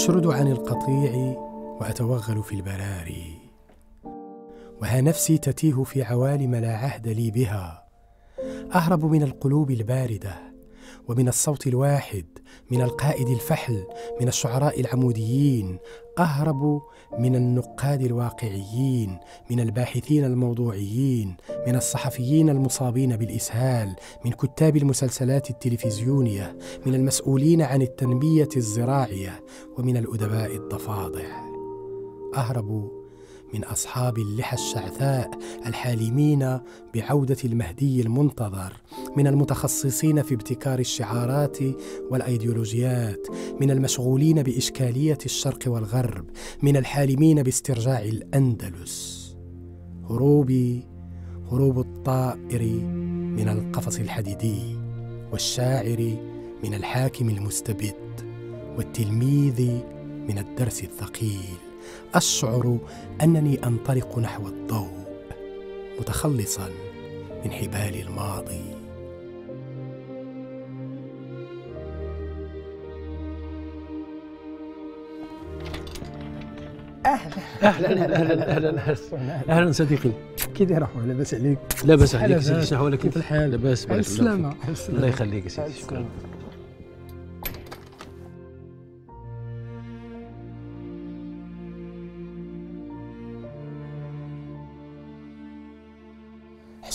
أشرد عن القطيع وأتوغل في البراري وها نفسي تتيه في عوالم لا عهد لي بها أهرب من القلوب الباردة ومن الصوت الواحد من القائد الفحل من الشعراء العموديين اهرب من النقاد الواقعيين من الباحثين الموضوعيين من الصحفيين المصابين بالإسهال من كتاب المسلسلات التلفزيونية من المسؤولين عن التنمية الزراعية ومن الأدباء الضفادع اهرب من أصحاب اللحى الشعثاء الحالمين بعودة المهدي المنتظر من المتخصصين في ابتكار الشعارات والأيديولوجيات من المشغولين بإشكالية الشرق والغرب من الحالمين باسترجاع الأندلس هروبي هروب الطائر من القفص الحديدي والشاعر من الحاكم المستبد والتلميذ من الدرس الثقيل أشعر أنني أنطلق نحو الضوء متخلصا من حبال الماضي اهلا اهلا اهلا اهلا اهلا اهلا صديقي كي داير اخويا لاباس عليك لاباس عليك سيدي شحوالك كيف الحال لاباس السلامة الله يخليك سيدي شكرا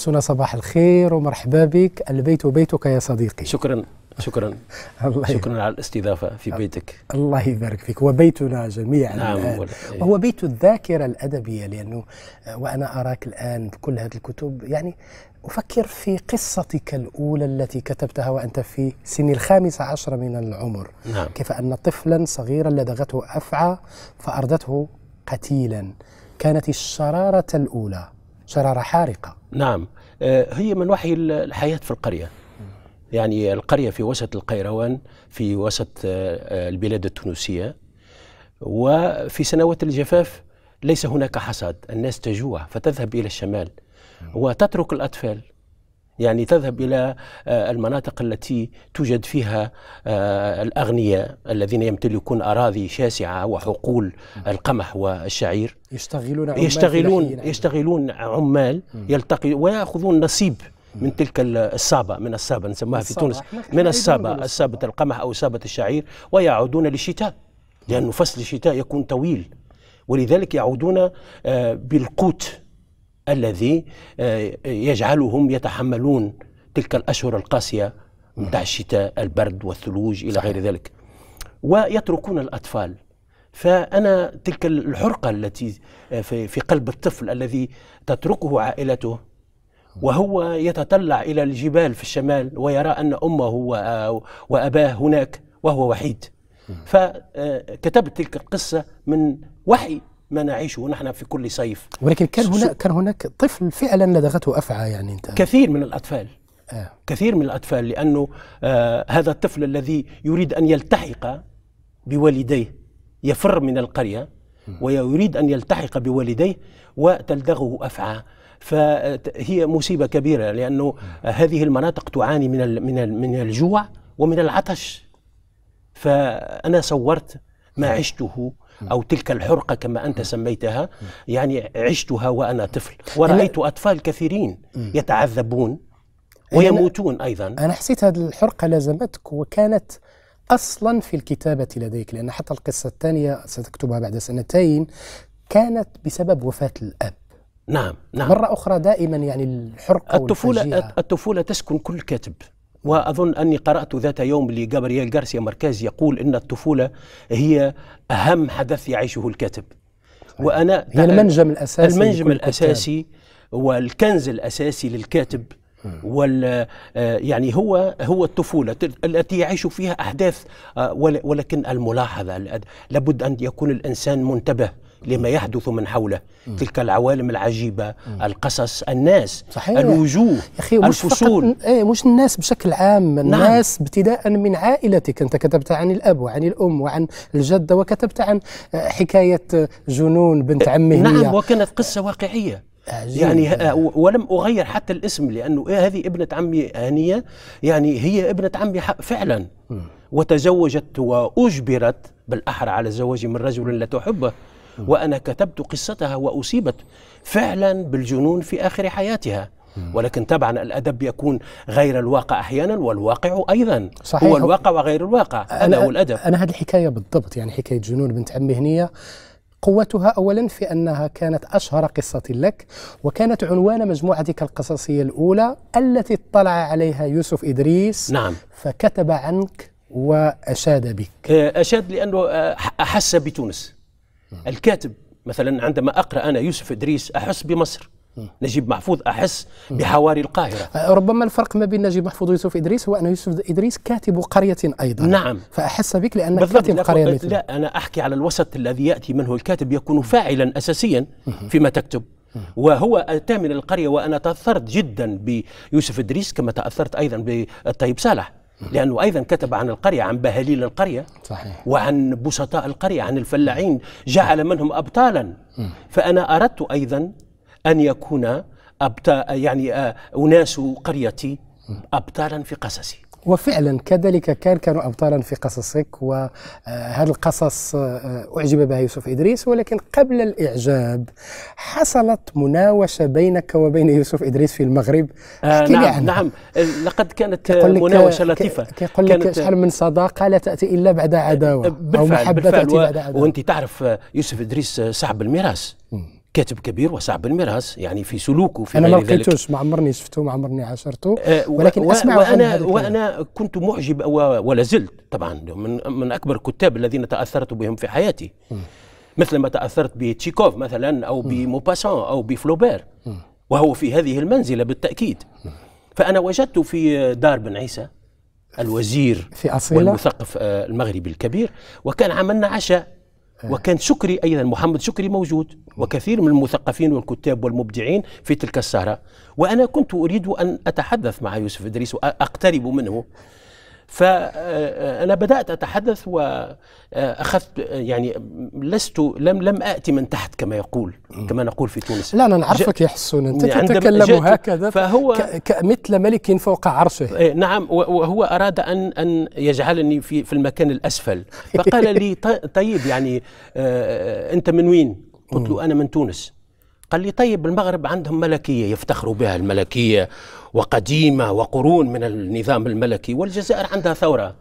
سنة صباح الخير ومرحبا بك البيت بيتك يا صديقي شكرا شكرا الله شكرا على الاستضافة في بيتك الله يبارك فيك وبيتنا جميعا نعم وهو إيه. بيت الذاكرة الأدبية لأنه وأنا أراك الآن بكل هذه الكتب يعني أفكر في قصتك الأولى التي كتبتها وأنت في سن الخامسة عشر من العمر نعم. كيف أن طفلا صغيرا لدغته أفعى فأردته قتيلا كانت الشرارة الأولى شرارة حارقة نعم آه، هي من وحي الحياة في القرية يعني القرية في وسط القيروان في وسط آه، آه، البلاد التونسية وفي سنوات الجفاف ليس هناك حصاد الناس تجوع فتذهب إلى الشمال وتترك الأطفال يعني تذهب الى آه، المناطق التي توجد فيها آه، الاغنياء الذين يمتلكون اراضي شاسعه وحقول القمح والشعير يشتغلون عمال يشتغلون يشتغلون عمال يلتقي وياخذون نصيب من تلك الصابة من الصابة نسموها في تونس من الصابة صابة القمح أو صابة الشعير ويعودون للشتاء لأن فصل الشتاء يكون طويل ولذلك يعودون آه، بالقوت الذي آه، يجعلهم يتحملون تلك الأشهر القاسية من الشتاء البرد والثلوج إلى غير ذلك ويتركون الأطفال فأنا تلك الحرقة التي آه، في قلب الطفل الذي تتركه عائلته وهو يتطلع إلى الجبال في الشمال ويرى أن أمه آه، وأباه هناك وهو وحيد فكتبت تلك القصة من وحي ما نعيشه نحن في كل صيف ولكن كان هناك كان هناك طفل فعلا لدغته افعى يعني انت كثير من الاطفال آه. كثير من الاطفال لانه آه هذا الطفل الذي يريد ان يلتحق بوالديه يفر من القريه ويريد ان يلتحق بوالديه وتلدغه افعى فهي مصيبه كبيره لانه هذه المناطق تعاني من من من الجوع ومن العطش فانا صورت ما عشته أو تلك الحرقة كما أنت سميتها يعني عشتها وأنا طفل ورأيت أطفال كثيرين يتعذبون ويموتون أيضا أنا حسيت هذه الحرقة لازمتك وكانت أصلا في الكتابة لديك لأن حتى القصة الثانية ستكتبها بعد سنتين كانت بسبب وفاة الأب نعم نعم مرة أخرى دائما يعني الحرقة الطفولة الطفولة تسكن كل كاتب وأظن أني قرأت ذات يوم لجابرييل غارسيا ماركيز يقول أن الطفولة هي أهم حدث يعيشه الكاتب وأنا هي المنجم الأساسي المنجم الأساسي والكنز الأساسي للكاتب وال آه، يعني هو هو الطفوله التي يعيش فيها احداث آه، ولكن الملاحظه لابد ان يكون الانسان منتبه لما يحدث من حوله مم. تلك العوالم العجيبة مم. القصص الناس صحيح. الوجوه أخي مش الفصول فقط إيه، مش الناس بشكل عام نعم. الناس نعم. ابتداء من عائلتك أنت كتبت عن الأب وعن الأم وعن الجدة وكتبت عن آه، حكاية آه، جنون بنت عمه نعم وكانت قصة واقعية عجيب. يعني آه، ولم اغير حتى الاسم لانه إيه هذه ابنه عمي هنيه يعني هي ابنه عمي فعلا وتزوجت واجبرت بالاحرى على الزواج من رجل لا تحبه وأنا كتبت قصتها وأصيبت فعلا بالجنون في آخر حياتها ولكن طبعا الادب يكون غير الواقع احيانا والواقع ايضا صحيح هو الواقع وغير الواقع هذا هو الادب انا هذه الحكايه بالضبط يعني حكايه جنون بنت عمي هنيه قوتها اولا في انها كانت اشهر قصه لك وكانت عنوان مجموعتك القصصيه الاولى التي اطلع عليها يوسف ادريس نعم فكتب عنك واشاد بك اشاد لانه احس بتونس نعم. الكاتب مثلا عندما اقرا انا يوسف ادريس احس بمصر نعم. نجيب محفوظ احس نعم. بحواري القاهره أه، ربما الفرق ما بين نجيب محفوظ ويوسف ادريس هو ان يوسف ادريس كاتب قريه ايضا نعم فاحس بك لانك كاتب قريه مثل. لا انا احكي على الوسط الذي ياتي منه الكاتب يكون فاعلا اساسيا فيما تكتب وهو اتى من القريه وانا تاثرت جدا بيوسف ادريس كما تاثرت ايضا بالطيب صالح لأنه أيضا كتب عن القرية عن بهاليل القرية صحيح. وعن بسطاء القرية عن الفلاعين جعل منهم أبطالا فأنا أردت أيضا أن يكون أبطال يعني آه، أناس قريتي أبطالا في قصصي وفعلا كذلك كان كانوا أبطالا في قصصك وهذا آه، القصص آه، آه، أعجب بها يوسف إدريس ولكن قبل الإعجاب حصلت مناوشة بينك وبين يوسف إدريس في المغرب آه نعم, عنها. نعم لقد كانت مناوشة لطيفة كيقول لك شحال من صداقة لا تأتي إلا بعد عداوة بالفعل أو محبة بالفعل تأتي بعد عداوة وأنت تعرف يوسف إدريس صعب الميراث كاتب كبير وصعب المراس يعني في سلوكه في انا ما لقيتوش ما عمرني شفته ما عمرني عاشرته أه ولكن و اسمع وانا وانا كنت معجب ولا زلت طبعا من من اكبر الكتاب الذين تاثرت بهم في حياتي م. مثل ما تاثرت بتشيكوف مثلا او بموباسون او بفلوبير وهو في هذه المنزله بالتاكيد م. فانا وجدت في دار بن عيسى الوزير في أصيلة والمثقف آه، المغربي الكبير وكان عملنا عشاء إيه. وكان شكري أيضا محمد شكري موجود وكثير من المثقفين والكتاب والمبدعين في تلك السهرة وأنا كنت أريد أن أتحدث مع يوسف إدريس وأقترب منه فأنا آه، آه، بدأت أتحدث وأخذت آه، يعني لست لم لم آتي من تحت كما يقول كما نقول في تونس لا أنا نعرفك يا حسون أنت تتكلم هكذا فهو مثل ملك فوق عرشه إيه، نعم وهو أراد أن أن يجعلني في في المكان الأسفل فقال لي طيب يعني أنت من وين؟ قلت له أنا من تونس قال لي طيب المغرب عندهم ملكية يفتخروا بها الملكية وقديمة وقرون من النظام الملكي والجزائر عندها ثورة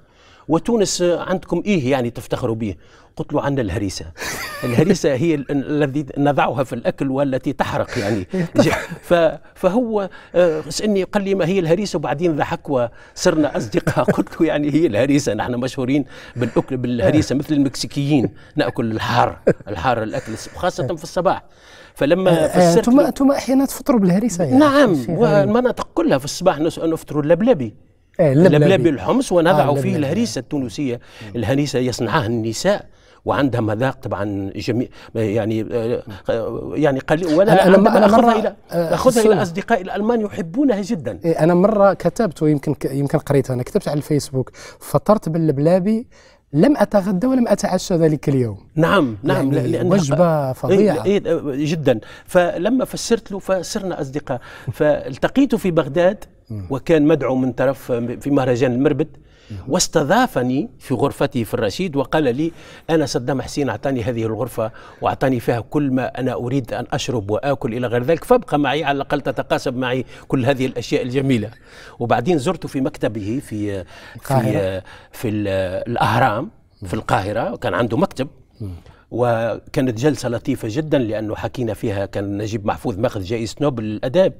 وتونس عندكم ايه يعني تفتخروا به قلت له عندنا الهريسه الهريسه هي الذي نضعها في الاكل والتي تحرق يعني فهو سالني آه، قال لي ما هي الهريسه وبعدين ضحك وصرنا اصدقاء قلت له يعني هي الهريسه نحن مشهورين بالاكل بالهريسه مثل المكسيكيين ناكل الحار الحار الاكل خاصه في الصباح فلما آه، آه، فسرت انتم انتم احيانا تفطروا بالهريسه يعني نعم والمناطق كلها في الصباح نفطروا اللبلبي اللبلبي إيه، الحمص ونضع آه فيه الهريسه التونسيه الهريسه يصنعها النساء وعندها مذاق طبعا جميع يعني آه، يعني قليل ولا انا, أنا اخذها الى اخذها الى اصدقائي الالمان يحبونها جدا إيه، انا مره كتبت ويمكن يمكن قريتها انا كتبت على الفيسبوك فطرت باللبلابي لم أتغدى ولم أتعشى ذلك اليوم نعم نعم يعني لأن وجبة فظيعة إيه، إيه، إيه، جدا فلما فسرت له فصرنا أصدقاء فالتقيت في بغداد وكان مدعو من طرف في مهرجان المربد واستضافني في غرفته في الرشيد وقال لي أنا صدام حسين أعطاني هذه الغرفة وأعطاني فيها كل ما أنا أريد أن أشرب وآكل إلى غير ذلك فابقى معي على الأقل تتقاسم معي كل هذه الأشياء الجميلة وبعدين زرته في مكتبه في في, في الأهرام في القاهرة وكان عنده مكتب وكانت جلسة لطيفة جدا لأنه حكينا فيها كان نجيب محفوظ ماخذ جائزة نوبل للأداب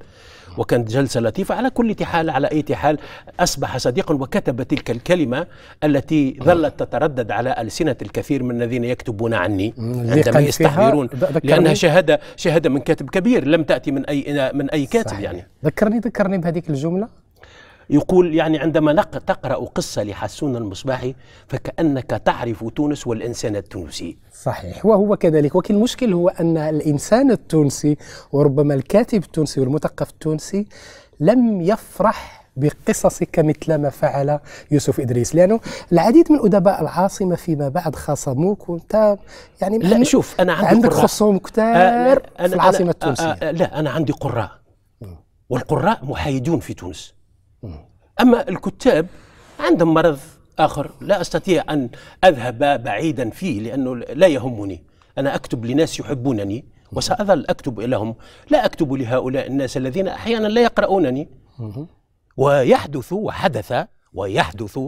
وكانت جلسة لطيفة على كل حال على أي حال أصبح صديقا وكتب تلك الكلمة التي ظلت تتردد على ألسنة الكثير من الذين يكتبون عني عندما يستحضرون لأنها شهادة شهادة من كاتب كبير لم تأتي من أي من أي كاتب صحيح. يعني ذكرني ذكرني بهذيك الجملة يقول يعني عندما تقرا قصه لحسون المصباحي فكانك تعرف تونس والانسان التونسي صحيح وهو كذلك ولكن المشكل هو ان الانسان التونسي وربما الكاتب التونسي والمثقف التونسي لم يفرح بقصصك مثل ما فعل يوسف ادريس لانه العديد من ادباء العاصمه فيما بعد خاصموك وانت يعني لا شوف انا عندي عندك خصوم آه، كثار في العاصمه آه، آه، التونسيه لا انا عندي قراء والقراء محايدون في تونس أما الكتاب عندهم مرض آخر لا أستطيع أن أذهب بعيدا فيه لأنه لا يهمني أنا أكتب لناس يحبونني وسأظل أكتب لهم لا أكتب لهؤلاء الناس الذين أحيانا لا يقرؤونني ويحدث وحدث ويحدث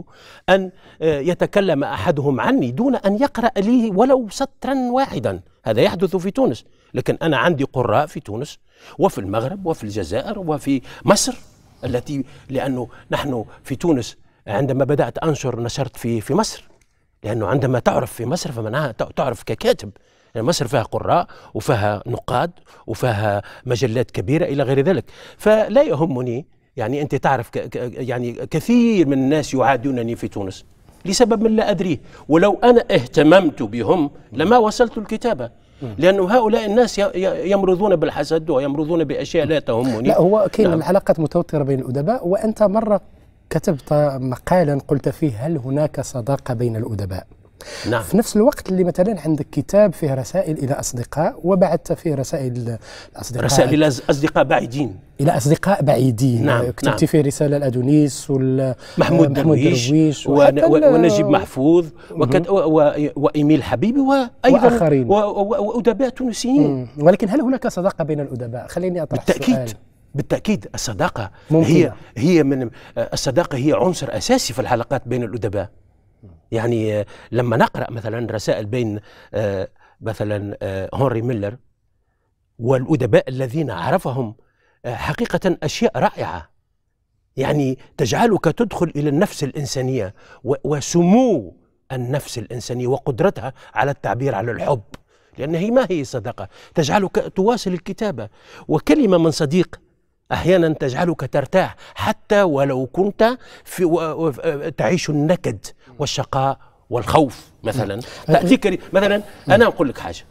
أن آه، يتكلم أحدهم عني دون أن يقرأ لي ولو سطرا واحدا هذا يحدث في تونس لكن أنا عندي قراء في تونس وفي المغرب وفي الجزائر وفي مصر التي لانه نحن في تونس عندما بدات انشر نشرت في في مصر لانه عندما تعرف في مصر فمعناها تعرف ككاتب يعني مصر فيها قراء وفيها نقاد وفيها مجلات كبيره الى غير ذلك فلا يهمني يعني انت تعرف ك يعني كثير من الناس يعادونني في تونس لسبب لا ادريه ولو انا اهتممت بهم لما وصلت الكتابه لأنه هؤلاء الناس يمرضون بالحسد ويمرضون بأشياء لا تهمني لا هو كاين نعم. العلاقات متوترة بين الأدباء وأنت مرة كتبت مقالا قلت فيه هل هناك صداقة بين الأدباء نعم. في نفس الوقت اللي مثلا عندك كتاب فيه رسائل الى اصدقاء وبعثت فيه رسائل الاصدقاء رسائل الى اصدقاء بعيدين الى اصدقاء بعيدين نعم يعني كتبت نعم. فيه رساله لادونيس ومحمود درويش ونجيب محفوظ وايميل حبيبي وايضا واخرين وادباء تونسيين ولكن هل هناك صداقه بين الادباء؟ خليني اطرح بالتاكيد سؤال. بالتاكيد الصداقه ممكنة. هي هي من الصداقه هي عنصر اساسي في العلاقات بين الادباء يعني آه, لما نقرا مثلا رسائل بين آه, مثلا آه, هنري ميلر والادباء الذين عرفهم حقيقه اشياء رائعه يعني تجعلك تدخل الى النفس الانسانيه وسمو النفس الانسانيه وقدرتها على التعبير عن الحب لان هي ما هي صدقه تجعلك تواصل الكتابه وكلمه من صديق احيانا تجعلك ترتاح حتى ولو كنت في تعيش النكد والشقاء والخوف مثلا تأتيك مثلا أنا أقول لك حاجة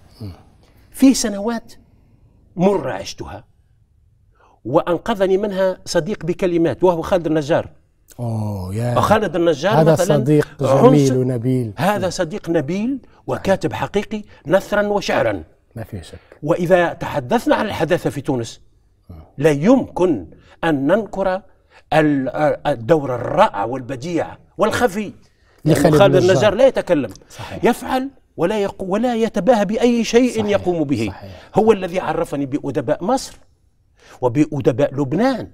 في سنوات مرة عشتها وأنقذني منها صديق بكلمات وهو خالد النجار أوه يا خالد النجار هذا مثلاً صديق جميل ونبيل هذا صديق نبيل وكاتب حقيقي نثرا وشعرا ما في شك وإذا تحدثنا عن الحداثة في تونس لا يمكن أن ننكر الدور الرائع والبديع والخفي لخالد, خالد النجار لا يتكلم صحيح. يفعل ولا يقو ولا يتباهى باي شيء صحيح. يقوم به صحيح. هو الذي عرفني بادباء مصر وبادباء لبنان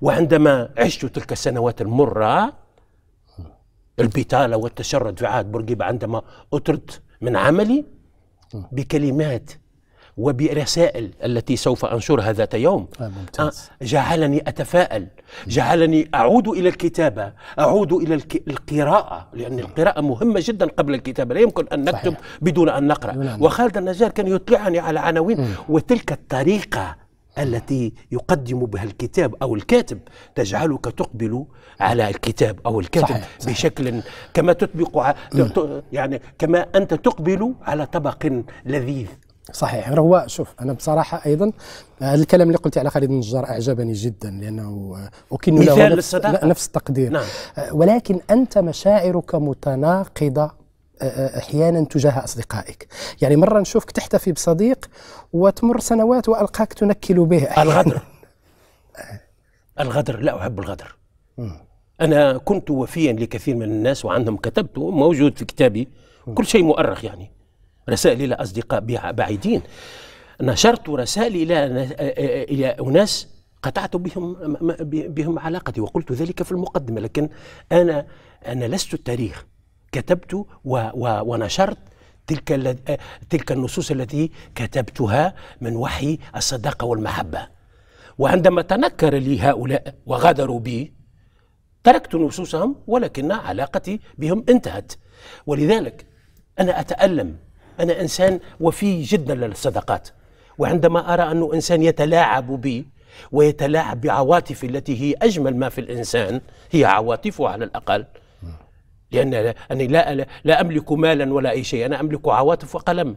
وعندما عشت تلك السنوات المره البطاله والتشرد في عهد بورقيبه عندما اطرد من عملي بكلمات وبرسائل التي سوف أنشرها ذات يوم آه، ممتاز. آه، جعلني أتفائل جعلني أعود إلى الكتابة أعود إلى القراءة لأن نعم. القراءة مهمة جدا قبل الكتابة لا يمكن أن نكتب صحيح. بدون أن نقرأ وخالد النجار كان يطلعني على عناوين وتلك الطريقة التي يقدم بها الكتاب او الكاتب تجعلك تقبل على الكتاب او الكاتب صحيح صحيح. بشكل كما تطبق يعني كما انت تقبل على طبق لذيذ صحيح هو شوف انا بصراحه ايضا آه، الكلام اللي قلتي على خالد النجار اعجبني جدا لانه آه، اكن له نفس, نفس التقدير نعم. آه، ولكن انت مشاعرك متناقضه احيانا تجاه اصدقائك يعني مره نشوفك تحتفي بصديق وتمر سنوات والقاك تنكل به أحياناً. الغدر الغدر لا احب الغدر م. انا كنت وفيا لكثير من الناس وعندهم كتبت موجود في كتابي م. كل شيء مؤرخ يعني رسائل إلى أصدقاء بعيدين نشرت رسائل إلى إلى أناس قطعت بهم بهم علاقتي وقلت ذلك في المقدمة لكن أنا أنا لست التاريخ كتبت و و ونشرت تلك تلك النصوص التي كتبتها من وحي الصداقة والمحبة وعندما تنكر لي هؤلاء وغادروا بي تركت نصوصهم ولكن علاقتي بهم انتهت ولذلك أنا أتألم أنا إنسان وفي جدا للصداقات وعندما أرى أنه إنسان يتلاعب بي ويتلاعب بعواطفي التي هي أجمل ما في الإنسان هي عواطفه على الأقل لأن أنا لا, لا أملك مالا ولا أي شيء أنا أملك عواطف وقلم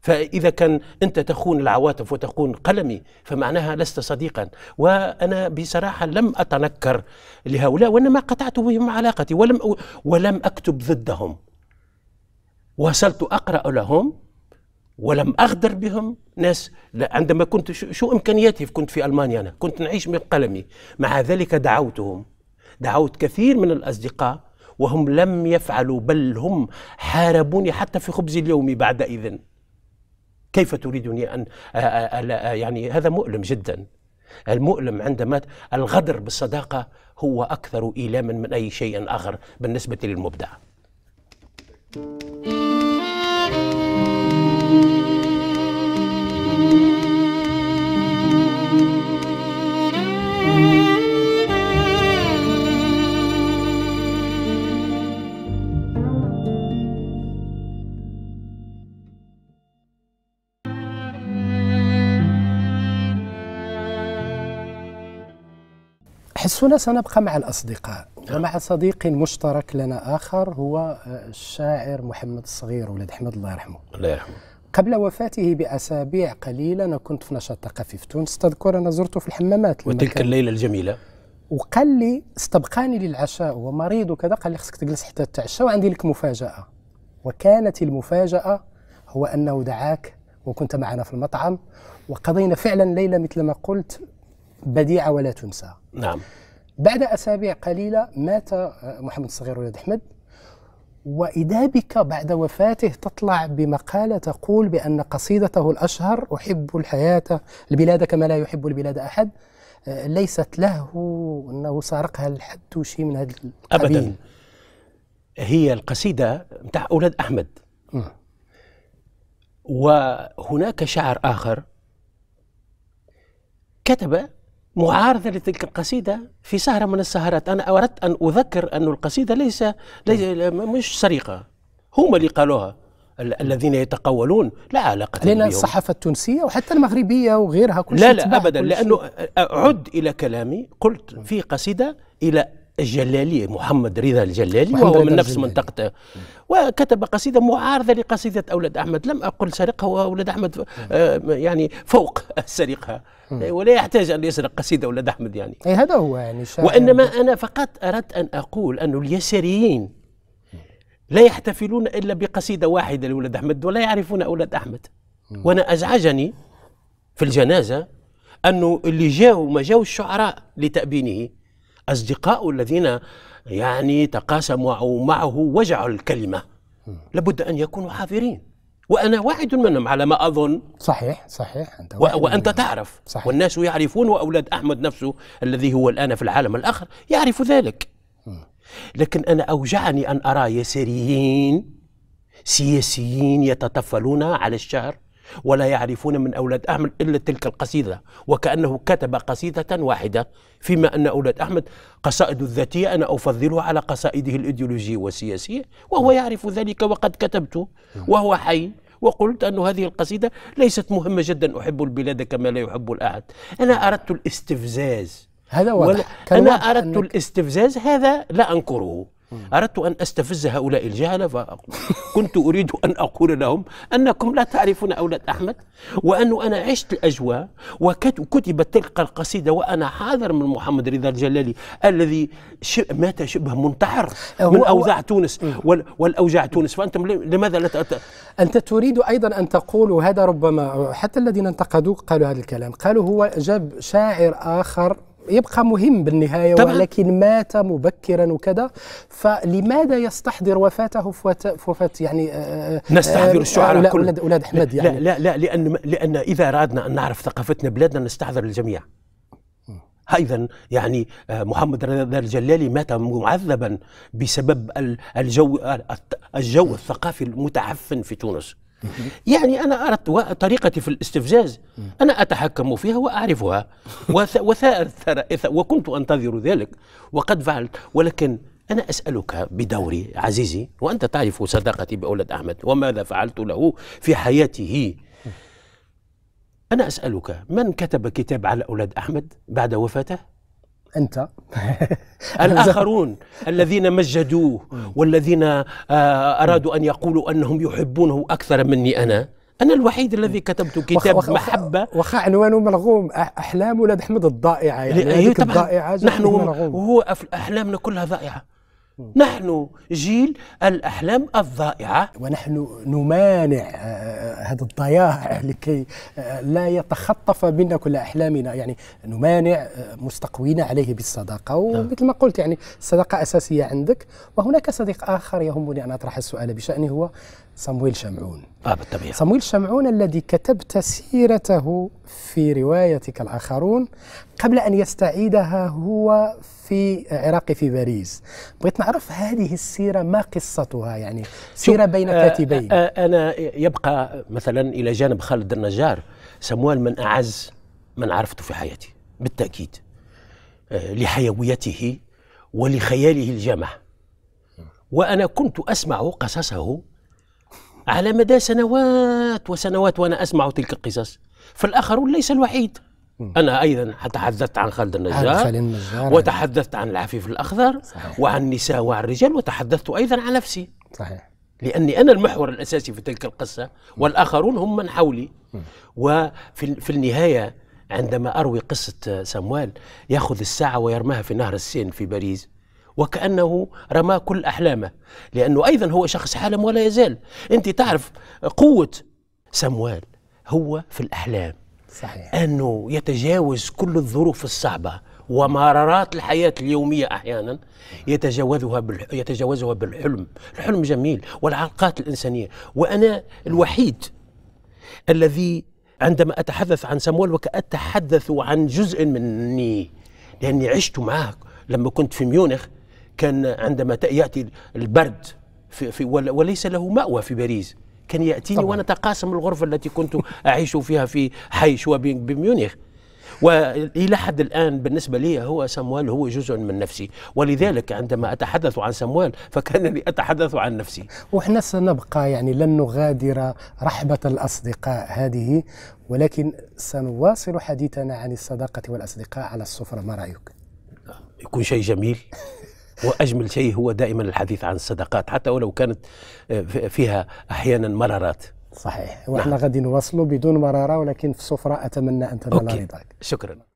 فإذا كان أنت تخون العواطف وتخون قلمي فمعناها لست صديقا وأنا بصراحة لم أتنكر لهؤلاء وإنما قطعت بهم علاقتي ولم, ولم أكتب ضدهم واصلت أقرأ لهم ولم أغدر بهم ناس عندما كنت شو إمكانياتي كنت في ألمانيا أنا كنت نعيش من قلمي مع ذلك دعوتهم دعوت كثير من الأصدقاء وهم لم يفعلوا بل هم حاربوني حتى في خبزي اليومي بعد إذن كيف تريدني أن يعني هذا مؤلم جدا المؤلم عندما الغدر بالصداقة هو أكثر إيلاما من أي شيء آخر بالنسبة للمبدع thank you السنة سنبقى مع الأصدقاء ومع صديق مشترك لنا آخر هو آه، الشاعر محمد الصغير ولد أحمد الله يرحمه الله يرحمه قبل وفاته بأسابيع قليلة أنا كنت في نشاط ثقافي في تونس تذكر أنا زرته في الحمامات وتلك الليلة الجميلة وقال لي استبقاني للعشاء ومريض وكذا قال لي خصك تجلس حتى تتعشى وعندي لك مفاجأة وكانت المفاجأة هو أنه دعاك وكنت معنا في المطعم وقضينا فعلا ليلة مثل ما قلت بديعة ولا تنسى نعم بعد أسابيع قليلة مات آه، محمد الصغير ولد أحمد وإذا بك بعد وفاته تطلع بمقالة تقول بأن قصيدته الأشهر أحب الحياة البلاد كما لا يحب البلاد أحد آه، ليست له أنه سارقها الحد شيء من هذا أبدا هي القصيدة متاع أولاد أحمد م. وهناك شاعر آخر كتب معارضة لتلك القصيدة في سهرة من السهرات أنا أردت أن أذكر أن القصيدة ليس, ليس مش سرقة هم اللي قالوها الذين يتقولون لا علاقة لنا الصحافة التونسية وحتى المغربية وغيرها كل لا لا أبدا لأنه عد إلى كلامي قلت في قصيدة إلى الجلالي محمد رضا الجلالي محمد وهو من نفس منطقته وكتب قصيدة معارضة لقصيدة أولاد أحمد لم أقل سرقها وأولاد أحمد آه، يعني فوق السرقة ولا يحتاج أن يسرق قصيدة أولاد أحمد يعني أي هذا هو يعني وإنما أنا فقط أردت أن أقول أن اليساريين لا يحتفلون إلا بقصيدة واحدة لأولاد أحمد ولا يعرفون أولاد أحمد وأنا أزعجني في الجنازة أنه اللي جاوا ما جاوا الشعراء لتأبينه أصدقاء الذين يعني تقاسموا معه وجعوا الكلمة لابد أن يكونوا حاضرين وأنا واحد منهم على ما أظن صحيح صحيح أنت واحد وأنت منهم. تعرف صحيح. والناس يعرفون وأولاد أحمد نفسه الذي هو الآن في العالم الآخر يعرف ذلك لكن أنا أوجعني أن أرى يساريين سياسيين يتطفلون على الشهر ولا يعرفون من أولاد أحمد إلا تلك القصيدة وكأنه كتب قصيدة واحدة فيما أن أولاد أحمد قصائد الذاتية أنا أفضلها على قصائده الإيديولوجية والسياسية وهو يعرف ذلك وقد كتبته وهو حي وقلت أن هذه القصيدة ليست مهمة جدا أحب البلاد كما لا يحب الأحد أنا أردت الاستفزاز هذا واضح أنا أردت الاستفزاز هذا لا أنكره أردت أن أستفز هؤلاء الجهلة فكنت أريد أن أقول لهم أنكم لا تعرفون أولاد أحمد وأنه أنا عشت الأجواء وكتبت تلك القصيدة وأنا حاضر من محمد رضا الجلالي الذي مات شبه منتحر من أوزاع تونس والأوجاع تونس فأنتم لماذا لا تأت... أنت تريد أيضا أن تقول وهذا ربما حتى الذين انتقدوك قالوا هذا الكلام قالوا هو جاب شاعر آخر يبقى مهم بالنهايه طبعا. ولكن مات مبكرا وكذا فلماذا يستحضر وفاته في وفاه يعني آه، آه، نستحضر آه، الشعراء كل اولاد اولاد احمد يعني لا لا لا لان لان اذا اردنا ان نعرف ثقافتنا بلادنا نستحضر الجميع ايضا يعني محمد رضا الجلالي مات معذبا بسبب الجو الجو الثقافي المتعفن في تونس يعني أنا أردت طريقتي في الاستفزاز أنا أتحكم فيها وأعرفها وثائر وكنت أنتظر ذلك وقد فعلت ولكن أنا أسألك بدوري عزيزي وأنت تعرف صداقتي بأولاد أحمد وماذا فعلت له في حياته أنا أسألك من كتب كتاب على أولاد أحمد بعد وفاته أنت الآخرون الذين مجدوه والذين آه، أرادوا أن يقولوا أنهم يحبونه أكثر مني أنا أنا الوحيد الذي كتبت كتاب وخ وخ محبة وخا عنوانه ملغوم أحلام ولاد أحمد الضائعة يعني الضائعة نحن وهو أحلامنا كلها ضائعة نحن جيل الأحلام الضائعة ونحن نمانع آه، آه، هذا الضياع لكي آه، لا يتخطف منا كل أحلامنا يعني نمانع مستقوين عليه بالصداقة نعم. ومثل ما قلت يعني الصداقة أساسية عندك وهناك صديق آخر يهمني أن أطرح السؤال بشأنه هو صمويل شمعون آه بالطبيعة صمويل شمعون الذي كتبت سيرته في روايتك الآخرون قبل أن يستعيدها هو في عراق في باريس بغيت نعرف هذه السيرة ما قصتها يعني سيرة بين آه، كاتبين آه آه أنا يبقى مثلا إلى جانب خالد النجار سموال من أعز من عرفته في حياتي بالتأكيد آه لحيويته ولخياله الجامع وأنا كنت أسمع قصصه على مدى سنوات وسنوات وأنا أسمع تلك القصص فالآخرون ليس الوحيد أنا أيضا تحدثت عن خالد النجار وتحدثت عن العفيف الأخضر صحيح. وعن النساء وعن الرجال وتحدثت أيضا عن نفسي صحيح لأني أنا المحور الأساسي في تلك القصة والآخرون هم من حولي وفي في النهاية عندما أروي قصة سموال يأخذ الساعة ويرماها في نهر السين في باريس وكأنه رمى كل أحلامه لأنه أيضا هو شخص حالم ولا يزال أنت تعرف قوة سموال هو في الأحلام صحيح. أنه يتجاوز كل الظروف الصعبة ومرارات الحياة اليومية أحيانا يتجاوزها يتجاوزها بالحلم الحلم جميل والعلاقات الإنسانية وأنا الوحيد الذي عندما أتحدث عن سموال وكأتحدث عن جزء مني لأني عشت معه لما كنت في ميونخ كان عندما ياتي البرد في في وليس له ماوى في باريس كان ياتيني وانا اتقاسم الغرفه التي كنت اعيش فيها في حي شوبينغ بميونخ والى حد الان بالنسبه لي هو سموال هو جزء من نفسي ولذلك عندما اتحدث عن سموال فكانني اتحدث عن نفسي وحنا سنبقى يعني لن نغادر رحبه الاصدقاء هذه ولكن سنواصل حديثنا عن الصداقه والاصدقاء على السفره ما رايك يكون شيء جميل واجمل شيء هو دائما الحديث عن الصدقات حتى ولو كانت آه، فيها احيانا مرارات صحيح واحنا نعم. غادي نواصلوا بدون مراره ولكن في سفره اتمنى ان تنال رضاك شكرا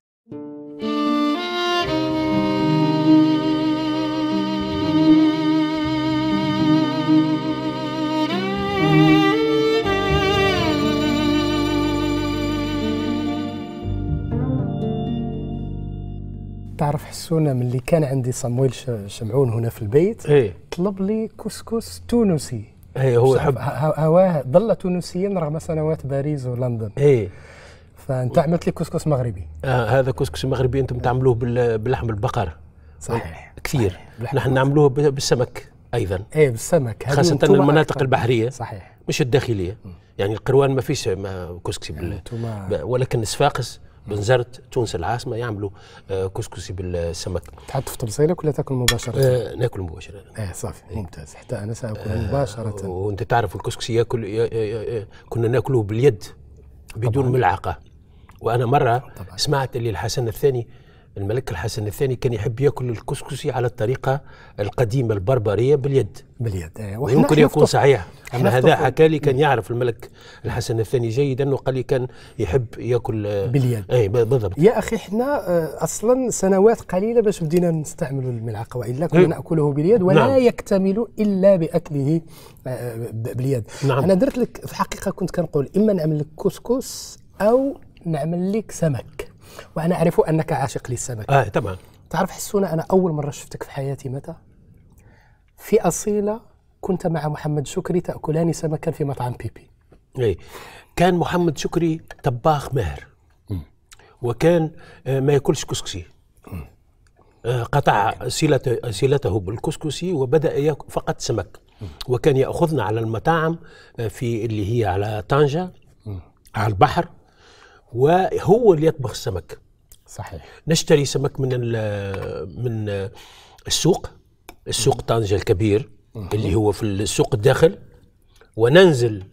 تعرف حسونا من اللي كان عندي صمويل شمعون هنا في البيت إيه؟ طلب لي كسكس تونسي اي هو يحب هواه ظل تونسيا رغم سنوات باريس ولندن اي فانت عملت لي كسكس مغربي آه هذا كسكس مغربي انتم تعملوه بلحم البقر صحيح كثير صحيح. نحن نعملوه بالسمك ايضا ايه بالسمك خاصه المناطق أكثر. البحريه صحيح مش الداخليه م. يعني القروان ما فيش كسكسي بال... ولكن صفاقس بنزرت تونس العاصمة يعملوا آه، كسكسي بالسمك تحط في تبصيلك ولا تاكل مباشرة؟ آه ناكل مباشرة اه صافي إيه. ممتاز حتى أنا سأكل آه مباشرة وأنت تعرف الكسكسي ياكل يا يا يا كنا ناكله باليد بدون طبعاً. ملعقة وأنا مرة طبعاً. سمعت اللي الحسن الثاني الملك الحسن الثاني كان يحب ياكل الكسكسي على الطريقه القديمه البربريه باليد باليد أيه. ويمكن يكون صحيح اما هذا حكى لي كان يعرف الملك الحسن الثاني جيدا وقال لي كان يحب ياكل آه، باليد اي بالضبط يا اخي احنا آه، اصلا سنوات قليله باش بدينا نستعمل الملعقه والا كنا نعم. ناكله باليد ولا نعم. يكتمل الا باكله آه، باليد نعم. انا درت لك في الحقيقه كنت كنقول اما نعمل لك كسكس او نعمل لك سمك وانا اعرف انك عاشق للسمك اه طبعا تعرف حسونا انا اول مره شفتك في حياتي متى في اصيله كنت مع محمد شكري تاكلان سمكا في مطعم بيبي اي كان محمد شكري طباخ ماهر وكان آه، ما ياكلش كسكسي آه، قطع صلته صلته بالكسكسي وبدا ياكل فقط سمك وكان ياخذنا على المطاعم آه، في اللي هي على طنجه على البحر وهو اللي يطبخ السمك صحيح نشتري سمك من من السوق السوق طنجة الكبير اللي هو في السوق الداخل وننزل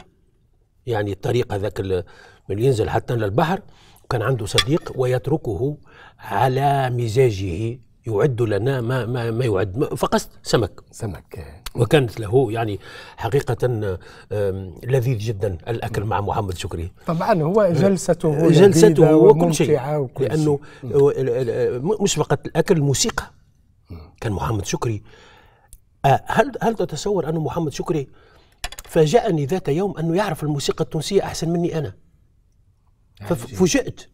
يعني الطريق هذاك اللي ينزل حتى للبحر كان عنده صديق ويتركه على مزاجه يعد لنا ما ما ما يعد فقط سمك سمك وكانت له يعني حقيقة لذيذ جدا الأكل مع محمد شكري طبعا هو جلسته جلسته وكل شيء وكل لأنه شيء. مش فقط الأكل الموسيقى كان محمد شكري آه، هل هل تتصور أن محمد شكري فاجأني ذات يوم أنه يعرف الموسيقى التونسية أحسن مني أنا يعني ففوجئت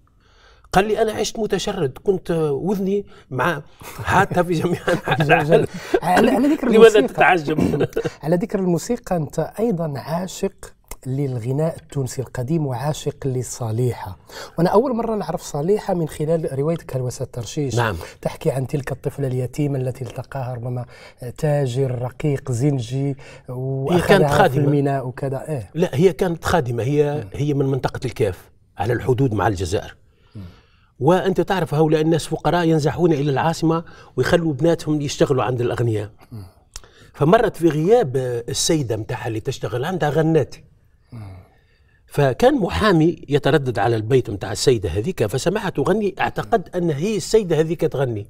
قال لي انا عشت متشرد كنت وذني مع حاطها في جميع على ذكر لماذا تتعجب على ذكر الموسيقى انت ايضا عاشق للغناء التونسي القديم وعاشق لصالحة وأنا أول مرة نعرف صالحة من خلال روايتك هلوسة الترشيش نعم. تحكي عن تلك الطفلة اليتيمة التي التقاها ربما تاجر رقيق زنجي هي كانت خادمة في الميناء وكذا إيه؟ لا هي كانت خادمة هي م. نعم. هي من منطقة الكاف على الحدود مع الجزائر وانت تعرف هؤلاء الناس فقراء ينزحون الى العاصمه ويخلوا بناتهم يشتغلوا عند الاغنياء فمرت في غياب السيده نتاعها اللي تشتغل عندها غنات فكان محامي يتردد على البيت نتاع السيده هذيك فسمعها تغني اعتقد ان هي السيده هذيك تغني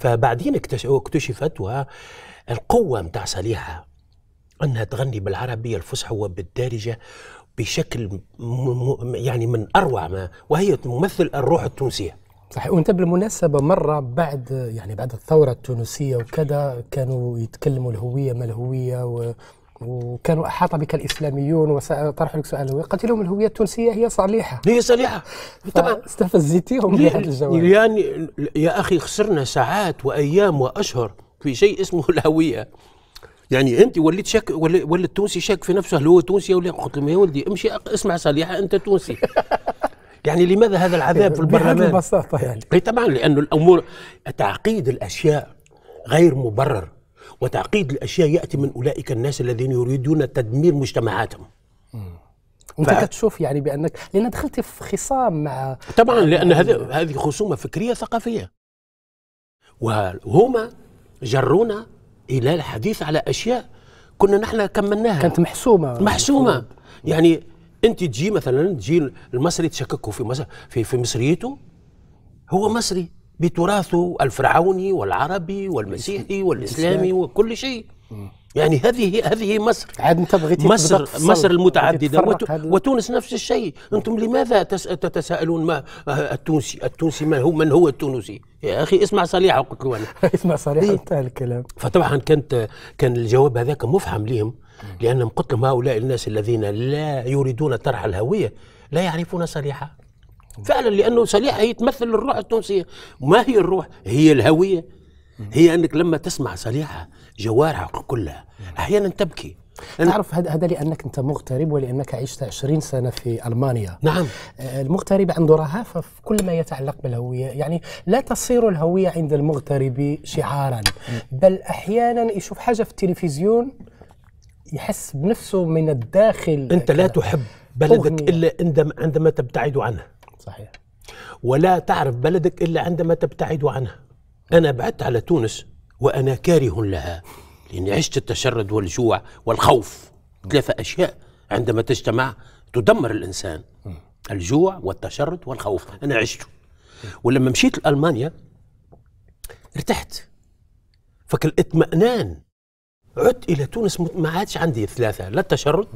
فبعدين اكتشفت القوه نتاع صليحه انها تغني بالعربيه الفصحى وبالدارجه بشكل يعني من اروع ما وهي تمثل الروح التونسيه صحيح وانت بالمناسبه مره بعد يعني بعد الثوره التونسيه وكذا كانوا يتكلموا الهويه ما الهويه و وكانوا احاط بك الاسلاميون وطرحوا لك سؤال قلت لهم الهويه التونسيه هي صالحه هي صالحه طبعا استفزيتيهم بهذا الجواب يعني يا اخي خسرنا ساعات وايام واشهر في شيء اسمه الهويه يعني انت وليت شك ولي التونسي شك في نفسه هل هو تونسي ولا قلت له يا ولدي امشي اسمع صليحه انت تونسي يعني لماذا هذا العذاب في البرلمان؟ ببساطة يعني اي طبعا لانه الامور تعقيد الاشياء غير مبرر وتعقيد الاشياء ياتي من اولئك الناس الذين يريدون تدمير مجتمعاتهم. انت ف... كتشوف يعني بانك لان دخلت في خصام مع طبعا لان هذه هذه خصومه فكريه ثقافيه. وهما جرونا الى الحديث على اشياء كنا نحن كملناها كانت محسومه محسومه يعني انت تجي مثلا تجي المصري تشككه في مصر في في مصريته هو مصري بتراثه الفرعوني والعربي والمسيحي والاسلامي وكل شيء يعني هذه هذه مصر عاد انت بغيتي مصر مصر المتعدده وت... وتونس نفس الشيء انتم لماذا تس... تتساءلون ما التونسي التونسي من هو من هو التونسي يا اخي اسمع صليحه قلت له انا اسمع صليحه انتهى الكلام فطبعا كانت كان الجواب هذاك مفحم لهم لانهم قلت لهم هؤلاء الناس الذين لا يريدون طرح الهويه لا يعرفون صليحه فعلا لانه صليحه هي تمثل الروح التونسيه ما هي الروح هي الهويه هي انك لما تسمع صليحه جوارها كلها احيانا تبكي تعرف هذا لانك انت مغترب ولانك عشت 20 سنه في المانيا نعم آه، المغترب عنده رهافه في كل ما يتعلق بالهويه يعني لا تصير الهويه عند المغترب شعارا بل احيانا يشوف حاجه في التلفزيون يحس بنفسه من الداخل انت لا تحب بلدك الا عندما عندما تبتعد عنه صحيح ولا تعرف بلدك الا عندما تبتعد عنه أنا بعدت على تونس وأنا كاره لها لأني عشت التشرد والجوع والخوف ثلاثة أشياء عندما تجتمع تدمر الإنسان الجوع والتشرد والخوف أنا عشته ولما مشيت لألمانيا ارتحت فكالاطمئنان عدت إلى تونس ما عادش عندي الثلاثة لا التشرد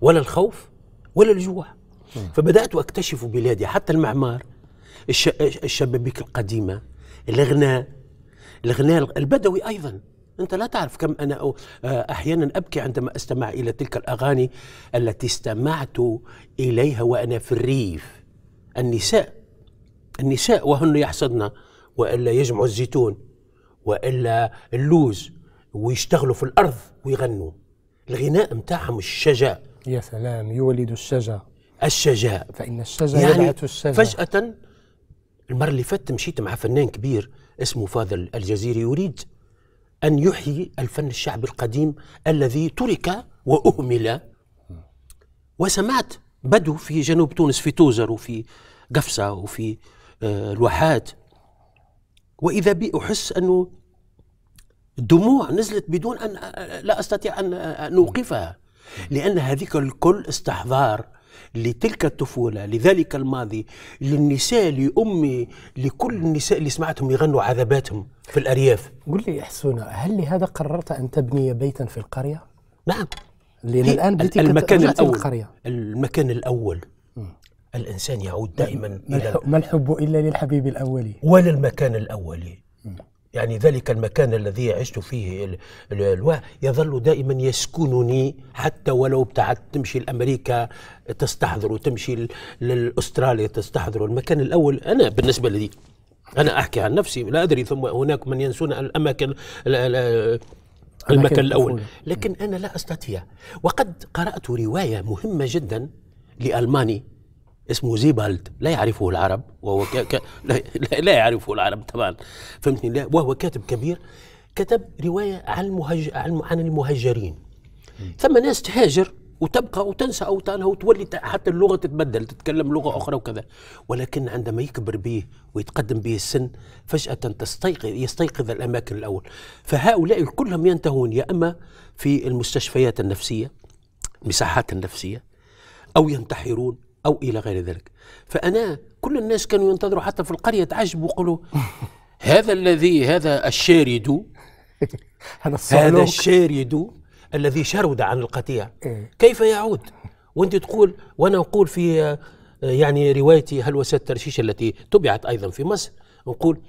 ولا الخوف ولا الجوع فبدأت أكتشف بلادي حتى المعمار الشبابيك القديمة الغناء الغناء البدوي أيضا أنت لا تعرف كم أنا آه، أحيانا أبكي عندما أستمع إلى تلك الأغاني التي استمعت إليها وأنا في الريف النساء النساء وهن يحصدن وإلا يجمعوا الزيتون وإلا اللوز ويشتغلوا في الأرض ويغنوا الغناء متاعهم الشجاء يا سلام يولد الشجاء الشجاء فإن الشجاء يعني يبعث فجأة المرة اللي فاتت مشيت مع فنان كبير اسمه فاضل الجزيري يريد أن يحيي الفن الشعبي القديم الذي ترك وأهمل وسمعت بدو في جنوب تونس في توزر وفي قفصة وفي الواحات آه، وإذا بي أحس أنه دموع نزلت بدون أن آه، لا أستطيع آه، أن أوقفها لأن هذيك الكل استحضار لتلك الطفولة لذلك الماضي للنساء لأمي لكل النساء اللي سمعتهم يغنوا عذاباتهم في الأرياف قل لي حسونة هل لهذا قررت أن تبني بيتا في القرية؟ نعم لأن الآن بديت المكان الأول القرية. المكان الأول م. الإنسان يعود دائما ما إلى ما الحب إلا للحبيب الأولي ولا المكان الأولي م. يعني ذلك المكان الذي عشت فيه الواء يظل دائما يسكنني حتى ولو ابتعدت تمشي لامريكا تستحضر وتمشي لاستراليا تستحضر المكان الاول انا بالنسبه لي انا احكي عن نفسي لا ادري ثم هناك من ينسون الاماكن المكان الاول لكن انا لا استطيع وقد قرات روايه مهمه جدا لالماني اسمه زيبالد لا يعرفه العرب وهو ك... ك... لا... لا يعرفه العرب طبعا فهمتني لا وهو كاتب كبير كتب روايه عن المهج... عن المهجرين ثم ناس تهاجر وتبقى وتنسى اوطانها وتولي حتى اللغه تتبدل تتكلم لغه اخرى وكذا ولكن عندما يكبر به ويتقدم به السن فجاه تستيقظ يستيقظ الاماكن الاول فهؤلاء كلهم ينتهون يا اما في المستشفيات النفسيه المساحات النفسيه او ينتحرون أو إلى غير ذلك فأنا كل الناس كانوا ينتظروا حتى في القرية تعجبوا يقولوا هذا الذي هذا الشارد هذا, هذا الشارد الذي شرد عن القطيع إيه. كيف يعود وانت تقول وانا اقول في يعني روايتي هلوسة ترشيش التي طبعت ايضا في مصر نقول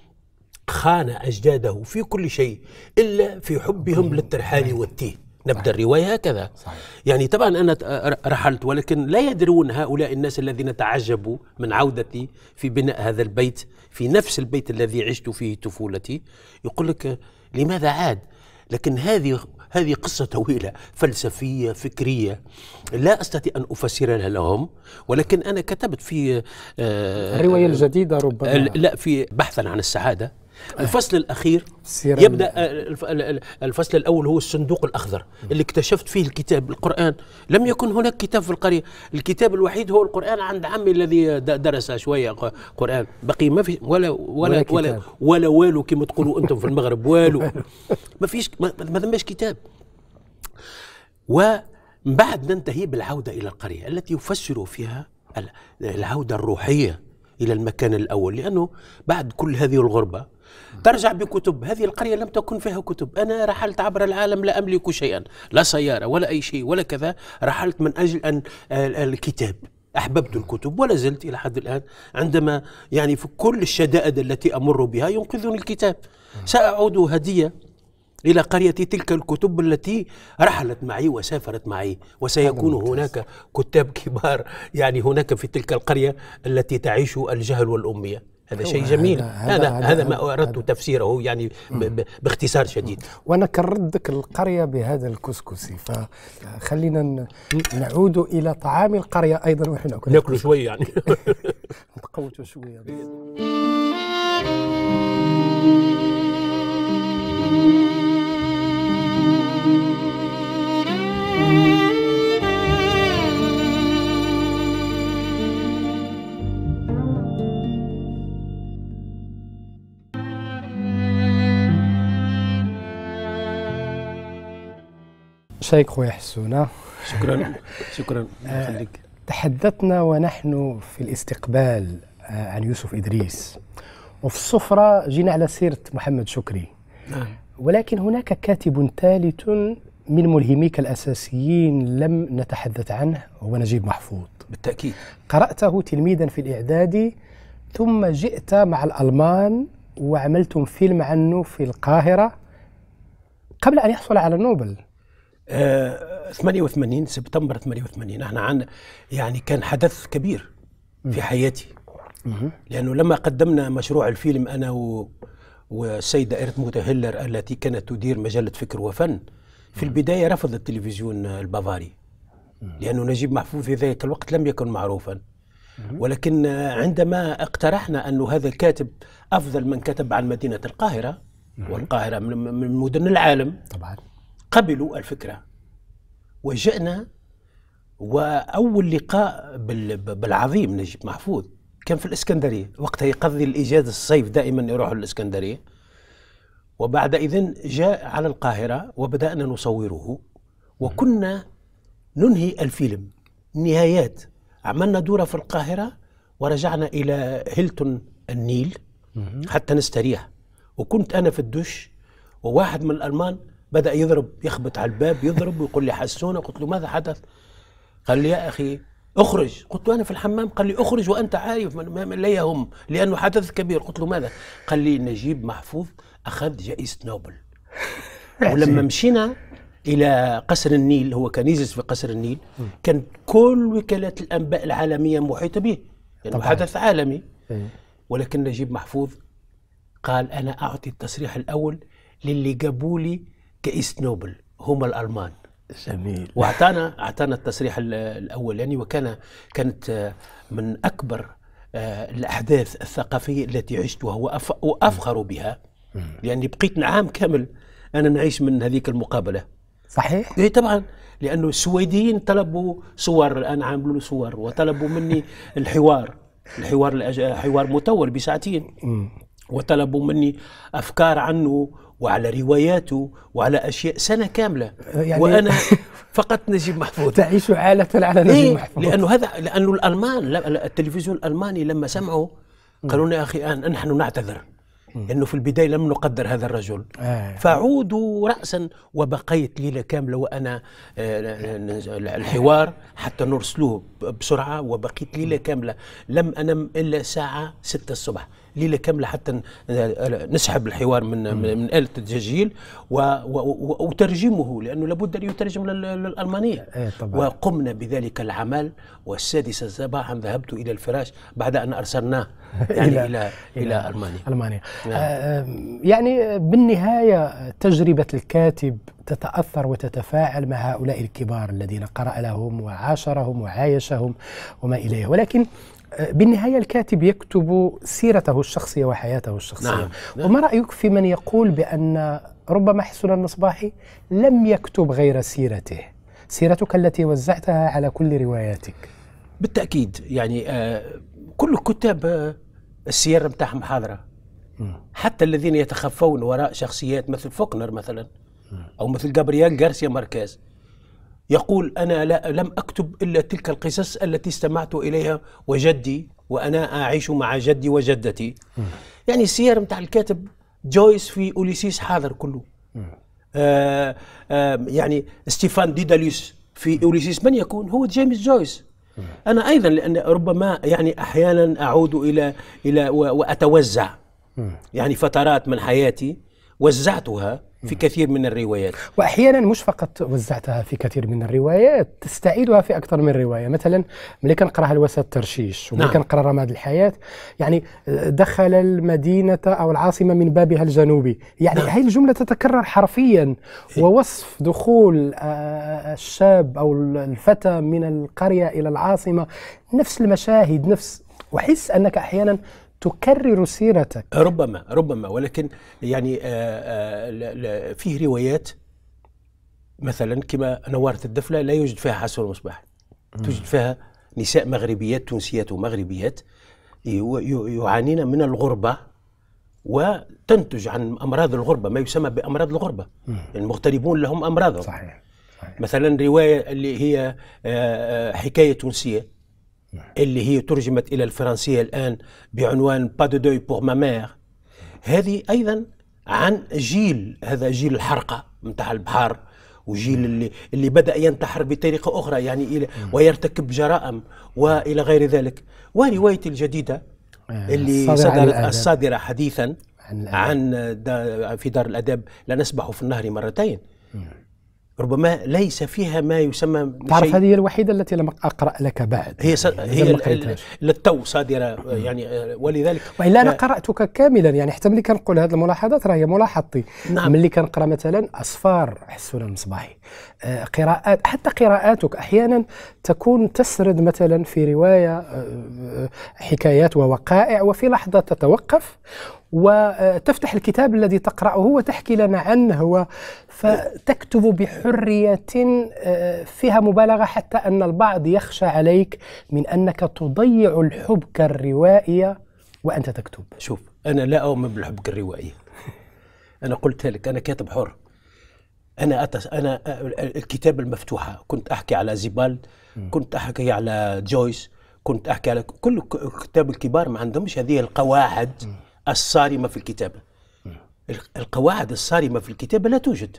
خان اجداده في كل شيء الا في حبهم للترحال والتيه نبدا صحيح. الروايه هكذا صحيح. يعني طبعا انا رحلت ولكن لا يدرون هؤلاء الناس الذين تعجبوا من عودتي في بناء هذا البيت في نفس البيت الذي عشت فيه طفولتي يقول لك لماذا عاد لكن هذه هذه قصة طويلة فلسفية فكرية لا أستطيع أن أفسرها لهم ولكن أنا كتبت في آه، الرواية الجديدة ربما لا في بحثا عن السعادة الفصل الاخير يبدا آه، الفصل الاول هو الصندوق الاخضر اللي اكتشفت فيه الكتاب القران لم يكن هناك كتاب في القريه الكتاب الوحيد هو القران عند عمي الذي درس شويه قران بقي ما في ولا ولا ولا ولا, والو كما تقولوا انتم في المغرب والو ما فيش ما ثماش كتاب ومن بعد ننتهي بالعوده الى القريه التي يفسر فيها العوده الروحيه الى المكان الاول لانه بعد كل هذه الغربه ترجع بكتب هذه القرية لم تكن فيها كتب أنا رحلت عبر العالم لا أملك شيئا لا سيارة ولا أي شيء ولا كذا رحلت من أجل أن الكتاب أحببت الكتب ولا زلت إلى حد الآن عندما يعني في كل الشدائد التي أمر بها ينقذني الكتاب سأعود هدية إلى قرية تلك الكتب التي رحلت معي وسافرت معي وسيكون هناك كتاب كبار يعني هناك في تلك القرية التي تعيش الجهل والأمية هذا شيء جميل هذا هذا ما اردت تفسيره يعني باختصار شديد وانا كردك القريه بهذا الكسكسي فخلينا نعود الى طعام القريه ايضا ونحن ناكل ناكل يعني. شويه يعني نقوتوا شويه الشيء خويا حسونه شكرا آه، شكرا خليك تحدثنا ونحن في الاستقبال آه، عن يوسف ادريس وفي السفره جينا على سيره محمد شكري نعم ولكن هناك كاتب ثالث من ملهميك الاساسيين لم نتحدث عنه هو نجيب محفوظ بالتاكيد قراته تلميذا في الاعدادي ثم جئت مع الالمان وعملتم فيلم عنه في القاهره قبل ان يحصل على نوبل 88 آه، سبتمبر 88 احنا عن يعني كان حدث كبير في حياتي لانه لما قدمنا مشروع الفيلم انا و والسيدة إرتموت هيلر التي كانت تدير مجلة فكر وفن في البداية رفض التلفزيون البافاري لأن نجيب محفوظ في ذلك الوقت لم يكن معروفا ولكن عندما اقترحنا أن هذا الكاتب أفضل من كتب عن مدينة القاهرة والقاهرة من مدن العالم طبعا قبلوا الفكرة وجئنا وأول لقاء بالعظيم نجيب محفوظ كان في الإسكندرية وقتها يقضي الإجازة الصيف دائما يروح للإسكندرية وبعد إذن جاء على القاهرة وبدأنا نصوره وكنا ننهي الفيلم نهايات عملنا دورة في القاهرة ورجعنا إلى هيلتون النيل حتى نستريح وكنت أنا في الدش وواحد من الألمان بدأ يضرب يخبط على الباب يضرب ويقول لي حسونا قلت له ماذا حدث قال لي يا أخي اخرج قلت له أنا في الحمام قال لي اخرج وأنت عارف لا يهم لأنه حدث كبير قلت له ماذا قال لي نجيب محفوظ أخذ جائزة نوبل ولما مشينا الى قصر النيل هو كان يجلس في قصر النيل كان كل وكالات الانباء العالميه محيطه به لانه يعني طبعا. حدث عالمي إيه. ولكن نجيب محفوظ قال انا اعطي التصريح الاول للي جابوا لي كايست نوبل هما الالمان جميل واعطانا اعطانا التصريح الاولاني يعني وكان كانت آه، من اكبر آه، الاحداث الثقافيه التي عشتها وافخر بها لاني يعني بقيت عام كامل انا نعيش من هذيك المقابله صحيح اي طبعا لانه السويديين طلبوا صور الان عاملوا صور وطلبوا مني الحوار الحوار حوار مطول بساعتين وطلبوا مني افكار عنه وعلى رواياته وعلى اشياء سنه كامله آه، يعني وانا فقط نجيب محفوظ تعيش عاله على نجيب إيه؟ محفوظ لانه هذا لانه الالمان التلفزيون الالماني لما سمعوا قالوا يا اخي آن نحن نعتذر انه في البدايه لم نقدر هذا الرجل آه. فعودوا راسا وبقيت ليله كامله وانا آه، الحوار حتى نرسلوه بسرعه وبقيت ليله كامله لم انم الا ساعه 6 الصبح ليله كامله حتى نسحب الحوار من مم. من اله التسجيل وترجمه لانه لابد ان يترجم للالمانيه أيه طبعا. وقمنا بذلك العمل والسادسه صباحا ذهبت الى الفراش بعد ان ارسلناه يعني إلى, إلى, إلى, إلى ألمانيا ألمانيا نعم. آه، آه، يعني بالنهاية تجربة الكاتب تتأثر وتتفاعل مع هؤلاء الكبار الذين قرأ لهم وعاشرهم وعايشهم وما إليه ولكن بالنهايه الكاتب يكتب سيرته الشخصيه وحياته الشخصيه نعم،, نعم. وما رايك في من يقول بان ربما حسن المصباحي لم يكتب غير سيرته سيرتك التي وزعتها على كل رواياتك بالتاكيد يعني آه، كل كتاب آه، السيره نتاعهم حاضره حتى الذين يتخفون وراء شخصيات مثل فوكنر مثلا او مثل جابرييل غارسيا ماركيز يقول أنا لا لم أكتب إلا تلك القصص التي استمعت إليها وجدي وأنا أعيش مع جدي وجدتي م. يعني السير متاع الكاتب جويس في أوليسيس حاضر كله آه آه يعني ستيفان ديداليوس في أوليسيس من يكون هو جيمس جويس أنا أيضا لأن ربما يعني أحيانا أعود إلى إلى وأتوزع يعني فترات من حياتي وزعتها في كثير من الروايات واحيانا مش فقط وزعتها في كثير من الروايات تستعيدها في اكثر من روايه مثلا ملي كنقراها الوسط الترشيش وملي نعم. كنقرا رماد الحياه يعني دخل المدينه او العاصمه من بابها الجنوبي يعني نعم. هاي الجمله تتكرر حرفيا إيه. ووصف دخول آه، الشاب او الفتى من القريه الى العاصمه نفس المشاهد نفس وحس انك احيانا تكرر سيرتك ربما ربما ولكن يعني آه، آه، فيه روايات مثلا كما نوارة الدفلة لا يوجد فيها حسن مصباح توجد فيها نساء مغربيات تونسيات ومغربيات يعانين من الغربة وتنتج عن أمراض الغربة ما يسمى بأمراض الغربة المغتربون لهم أمراضهم صحيح. صحيح مثلا رواية اللي هي آه، حكاية تونسية نعم. اللي هي ترجمت إلى الفرنسية الآن بعنوان با دو دوي بور ما هذه أيضا عن جيل هذا جيل الحرقة متاع البحار وجيل اللي اللي بدا ينتحر بطريقه اخرى يعني الى نعم. ويرتكب جرائم والى غير ذلك وروايتي الجديده آه، اللي صدرت الصادره حديثا عن, في دار الاداب لا نسبح في النهر مرتين نعم. ربما ليس فيها ما يسمى تعرف هذه هي الوحيده التي لم اقرا لك بعد هي س... هي للتو صادره يعني آه، ولذلك والا انا قراتك كاملا يعني حتى ملي كنقول هذه الملاحظات راه هي ملاحظتي نعم. ملي كنقرا مثلا اصفار حسون المصباحي آه، قراءات حتى قراءاتك احيانا تكون تسرد مثلا في روايه آه، حكايات ووقائع وفي لحظه تتوقف وتفتح الكتاب الذي تقرأه وتحكي لنا عنه فتكتب بحرية آه، فيها مبالغة حتى أن البعض يخشى عليك من أنك تضيع الحبكة الروائية وأنت تكتب شوف أنا لا أؤمن بالحبكة الروائية أنا قلت لك أنا كاتب حر أنا أتس أنا آه، الكتاب المفتوحة كنت أحكي على زيبالد كنت أحكي على جويس كنت أحكي على كل كتاب الكبار ما عندهمش هذه القواعد الصارمة في الكتابة القواعد الصارمة في الكتابة لا توجد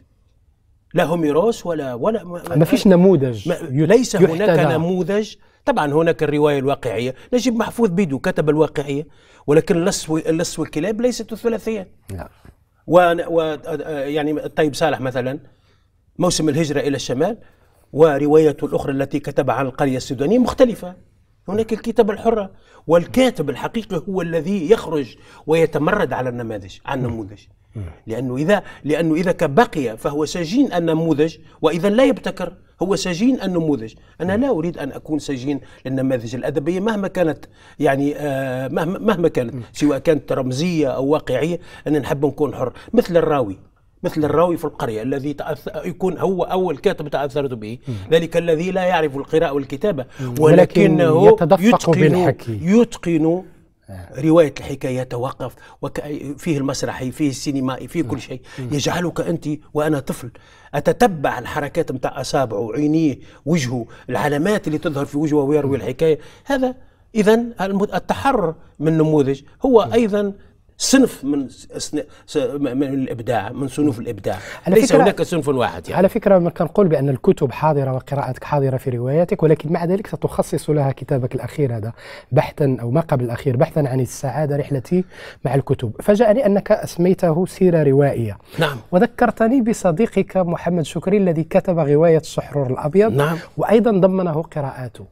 لا هوميروس ولا ولا ما, ما فيش نموذج ما ليس هناك نموذج طبعا هناك الروايه الواقعيه نجيب محفوظ بيدو كتب الواقعيه ولكن لص والكلاب ليست الثلاثيه نعم و... يعني الطيب صالح مثلا موسم الهجره الى الشمال ورواية الأخرى التي كتب عن القرية السودانية مختلفة هناك الكتاب الحرة والكاتب الحقيقي هو الذي يخرج ويتمرد على النماذج على النموذج لأنه إذا لأنه إذا بقي فهو سجين النموذج وإذا لا يبتكر هو سجين النموذج أنا لا أريد أن أكون سجين للنماذج الأدبية مهما كانت يعني آه مهما, مهما كانت سواء كانت رمزية أو واقعية أنا نحب نكون حر مثل الراوي مثل الراوي في القرية الذي يكون هو أول كاتب تأثرت به ذلك الذي لا يعرف القراءة والكتابة ولكنه يتدفق يتقن, بالحكي. يتقن رواية الحكاية توقف فيه المسرحي فيه السينمائي فيه كل نعم. شيء يجعلك أنت وأنا طفل أتتبع الحركات متاع أصابعه عينيه وجهه العلامات اللي تظهر في وجهه ويروي نعم. الحكاية هذا إذا التحرر من نموذج هو نعم. أيضا صنف من من الابداع من صنوف الابداع ليس هناك صنف واحد يعني. على فكره ما كنقول بان الكتب حاضره وقراءتك حاضره في رواياتك ولكن مع ذلك ستخصص لها كتابك الاخير هذا بحثا او ما قبل الاخير بحثا عن السعاده رحلتي مع الكتب فجاءني انك اسميته سيره روائيه نعم وذكرتني بصديقك محمد شكري الذي كتب روايه الصحرور الابيض نعم وايضا ضمنه قراءاته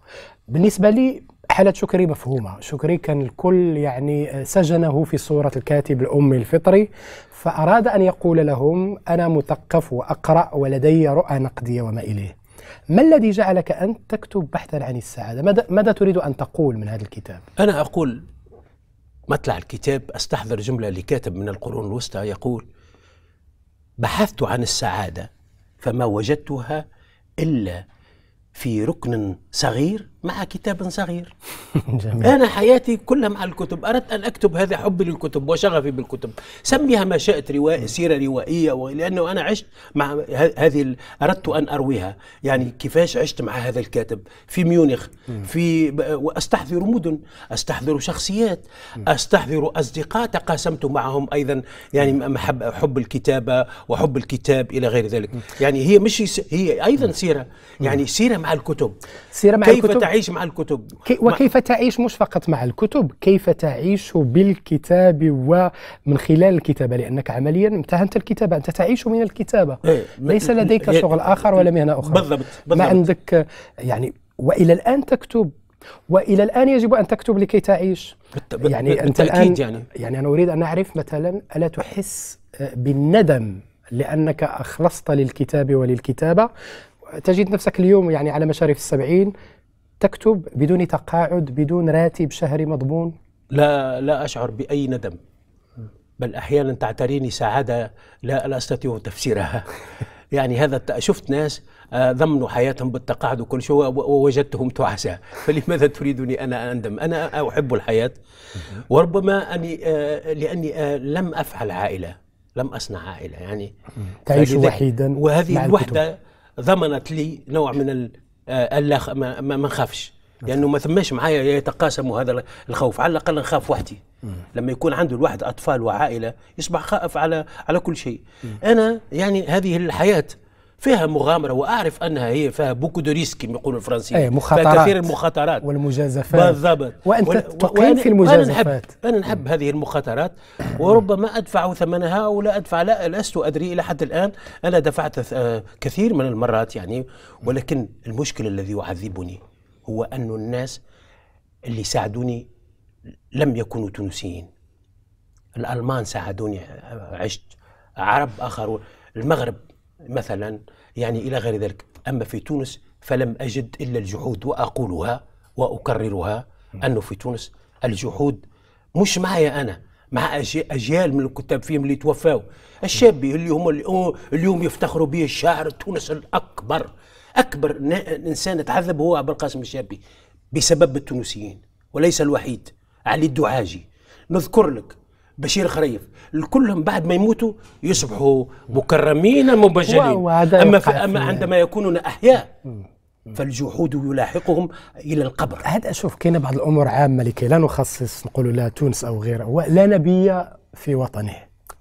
بالنسبه لي حالة شكري مفهومة شكري كان الكل يعني سجنه في صورة الكاتب الأمي الفطري فأراد أن يقول لهم أنا مثقف وأقرأ ولدي رؤى نقدية وما إليه ما الذي جعلك أنت تكتب بحثا عن السعادة؟ ماذا, ماذا تريد أن تقول من هذا الكتاب؟ أنا أقول مطلع الكتاب أستحضر جملة لكاتب من القرون الوسطى يقول بحثت عن السعادة فما وجدتها إلا في ركن صغير مع كتاب صغير جميل. أنا حياتي كلها مع الكتب أردت أن أكتب هذا حبي للكتب وشغفي بالكتب سميها ما شئت رواية سيرة روائية و... لأنه أنا عشت مع هذه ال... أردت أن أرويها يعني كيفاش عشت مع هذا الكاتب في ميونخ في وأستحضر مدن أستحضر شخصيات أستحضر أصدقاء تقاسمت معهم أيضا يعني محب حب الكتابة وحب الكتاب إلى غير ذلك يعني هي مش هي أيضا سيرة يعني سيرة مع الكتب سيرة مع الكتب تعيش مع الكتب كي وكيف تعيش مش فقط مع الكتب كيف تعيش بالكتاب ومن خلال الكتابه لانك عمليا امتهنت الكتابه انت تعيش من الكتابه إيه ليس لديك إيه شغل اخر ولا مهنه اخرى بالضبط, بالضبط ما عندك يعني والى الان تكتب والى الان يجب ان تكتب لكي تعيش يعني انت الان يعني. يعني انا اريد ان اعرف مثلا الا تحس آه، بالندم لانك اخلصت للكتاب وللكتابه تجد نفسك اليوم يعني على مشارف السبعين تكتب بدون تقاعد بدون راتب شهري مضمون لا لا أشعر بأي ندم بل أحيانا تعتريني سعادة لا, لا أستطيع تفسيرها يعني هذا شفت ناس آه، ضمنوا حياتهم بالتقاعد وكل شيء ووجدتهم تعسى فلماذا تريدني أنا أندم أنا أحب الحياة وربما أني آه، لأني آه، لم أفعل عائلة لم أصنع عائلة يعني تعيش وحيدا وهذه الوحدة ضمنت لي نوع من آه، الا ما نخافش لانه ما ثماش معايا يتقاسموا هذا الخوف على الاقل نخاف وحدي لما يكون عنده الواحد اطفال وعائله يصبح خائف على على كل شيء انا يعني هذه الحياه فيها مغامره واعرف انها هي فيها بوكو دو ريسك كما يقولوا الفرنسيين أي مخاطرات كثير المخاطرات والمجازفات بالضبط وانت وال... تقيم في المجازفات انا نحب انا نحب هذه المخاطرات وربما ادفع ثمنها ولا ادفع لا لست ادري الى حد الان انا دفعت آه، كثير من المرات يعني ولكن المشكل الذي يعذبني هو ان الناس اللي ساعدوني لم يكونوا تونسيين الالمان ساعدوني عشت عرب اخرون المغرب مثلا يعني إلى غير ذلك أما في تونس فلم أجد إلا الجحود وأقولها وأكررها أنه في تونس الجحود مش معايا أنا مع اجيال من الكتاب فيهم اللي توفاوا الشاب اللي هم اليوم يفتخروا به الشاعر التونسي الاكبر اكبر انسان تعذب هو عبد القاسم الشابي بسبب التونسيين وليس الوحيد علي الدعاجي نذكر لك بشير خريف كلهم بعد ما يموتوا يصبحوا مكرمين مبجلين أما, أما عندما يكونون أحياء فالجحود يلاحقهم الى القبر هذا اشوف كاين بعض الامور عامه لكي لا نخصص نقول لا تونس او غيرها لا نبي في وطنه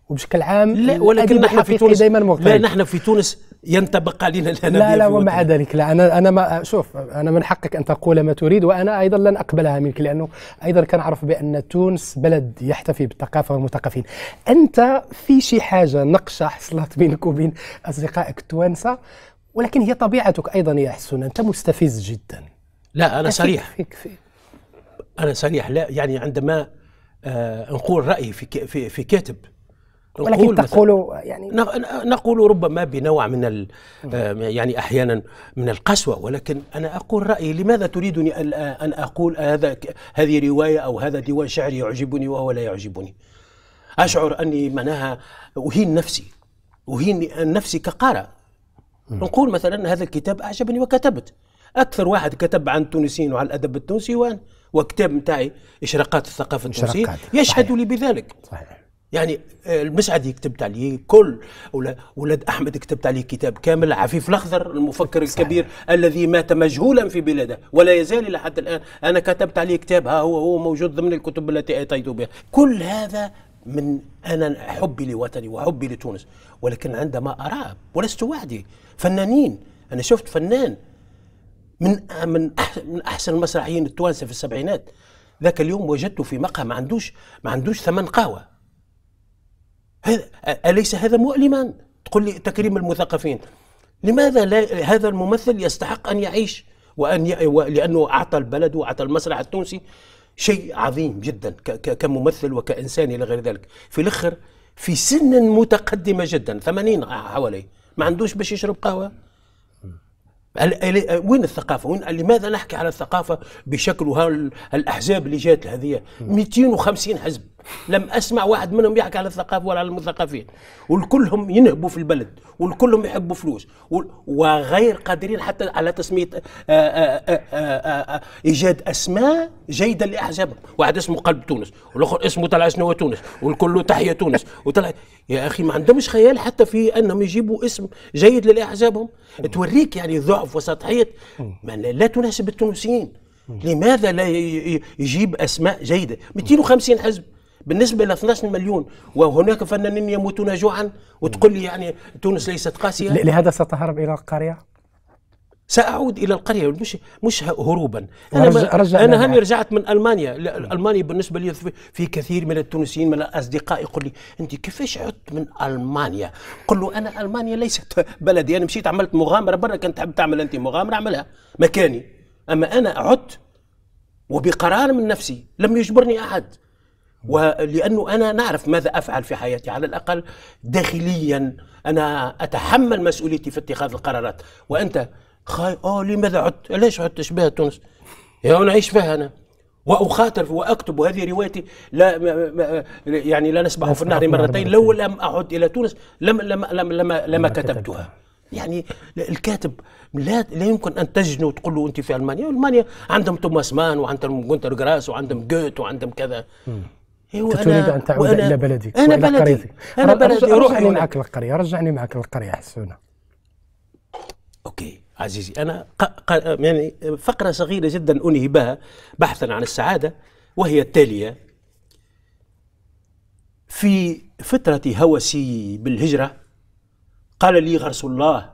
وبشكل عام لا ولكن نحن في تونس دائما مغترب لا نحن في تونس ينطبق علينا الانانيه لا لا ومع ذلك لا انا انا ما شوف انا من حقك ان تقول ما تريد وانا ايضا لن اقبلها منك لانه ايضا كنعرف بان تونس بلد يحتفي بالثقافه والمثقفين انت في شي حاجه نقشه حصلت بينك وبين اصدقائك التوانسه ولكن هي طبيعتك ايضا يا حسون انت مستفز جدا لا انا صريح فيك فيك انا صريح لا يعني عندما آه نقول رايي في في, في كاتب ولكن تقول يعني نقول ربما بنوع من ال آه، يعني احيانا من القسوه ولكن انا اقول رايي لماذا تريدني ان اقول هذا هذه روايه او هذا ديوان شعري يعجبني وهو لا يعجبني اشعر اني معناها اهين نفسي اهين نفسي كقارئ نقول مثلا هذا الكتاب اعجبني وكتبت اكثر واحد كتب عن التونسيين وعن الادب التونسي وانا وكتاب نتاعي اشراقات الثقافه التونسيه يشهد صحيح. لي بذلك صحيح. يعني آه، المسعد كتبت عليه كل ولاد احمد كتبت عليه كتاب كامل عفيف الاخضر المفكر صحيح. الكبير الذي مات مجهولا في بلاده ولا يزال الى حد الان انا كتبت عليه كتاب ها هو هو موجود ضمن الكتب التي اتيت بها كل هذا من انا حبي لوطني وحبي لتونس ولكن عندما ارى ولست وحدي فنانين انا شفت فنان من من من احسن المسرحيين التوانسه في السبعينات ذاك اليوم وجدته في مقهى ما عندوش ما عندوش ثمن قهوه هذا أليس هذا مؤلما تقول لي تكريم المثقفين لماذا لا هذا الممثل يستحق أن يعيش وأن ي... لأنه أعطى البلد وأعطى المسرح التونسي شيء عظيم جدا ك... ك... كممثل وكإنسان إلى غير ذلك في الآخر في سن متقدمة جدا 80 حوالي ما عندوش باش يشرب قهوة وين الثقافة؟ وين لماذا نحكي على الثقافة بشكل هالاحزاب اللي جات هذه 250 حزب لم اسمع واحد منهم يحكي على الثقافه ولا على المثقفين والكلهم ينهبوا في البلد والكلهم يحبوا فلوس وغير قادرين حتى على تسميه آآ آآ آآ ايجاد اسماء جيده لاحزابهم واحد اسمه قلب تونس والاخر اسمه طلع شنو تونس والكل تحيه تونس وطلع يا اخي ما عندهمش خيال حتى في انهم يجيبوا اسم جيد لاحزابهم توريك يعني ضعف وسطحيه لا تناسب التونسيين لماذا لا يجيب اسماء جيده 250 حزب بالنسبه ل 12 مليون وهناك فنانين يموتون جوعا وتقول لي يعني تونس ليست قاسيه لهذا ستهرب الى القريه ساعود الى القريه مش مش هروبا انا رجع انا هاني رجعت من المانيا المانيا بالنسبه لي في كثير من التونسيين من الاصدقاء يقول لي انت كيفاش عدت من المانيا قل له انا المانيا ليست بلدي انا مشيت عملت مغامره برا كنت تحب تعمل انت مغامره اعملها مكاني اما انا عدت وبقرار من نفسي لم يجبرني احد ولانه انا نعرف ماذا افعل في حياتي على الاقل داخليا انا اتحمل مسؤوليتي في اتخاذ القرارات وانت خاي اه لماذا عدت؟ ليش عدت اشبه تونس؟ يا نعيش فيها انا واخاطر واكتب وهذه روايتي لا ما يعني لا نسبح في النهر مرتين لو لم اعد الى تونس لم لم لم لم, لم كتبتها يعني الكاتب لا لا يمكن ان تجنوا وتقول له انت في المانيا المانيا عندهم توماس مان وعندهم جونتر جراس وعندهم جوت وعندهم كذا أيوة تريد ان تعود الى بلدك انا وإلى بلدي قريتك. انا بلدي رجعني معك للقريه رجعني معك للقريه حسونه اوكي عزيزي انا يعني فقره صغيره جدا انهي بها بحثا عن السعاده وهي التاليه في فتره هوسي بالهجره قال لي غرس الله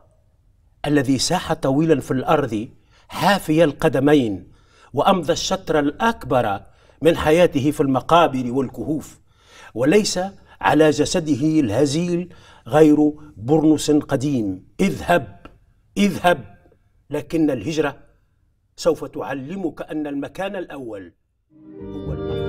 الذي ساح طويلا في الارض حافي القدمين وامضى الشطر الاكبر من حياته في المقابر والكهوف وليس على جسده الهزيل غير برنس قديم اذهب اذهب لكن الهجرة سوف تعلمك أن المكان الأول هو الأرض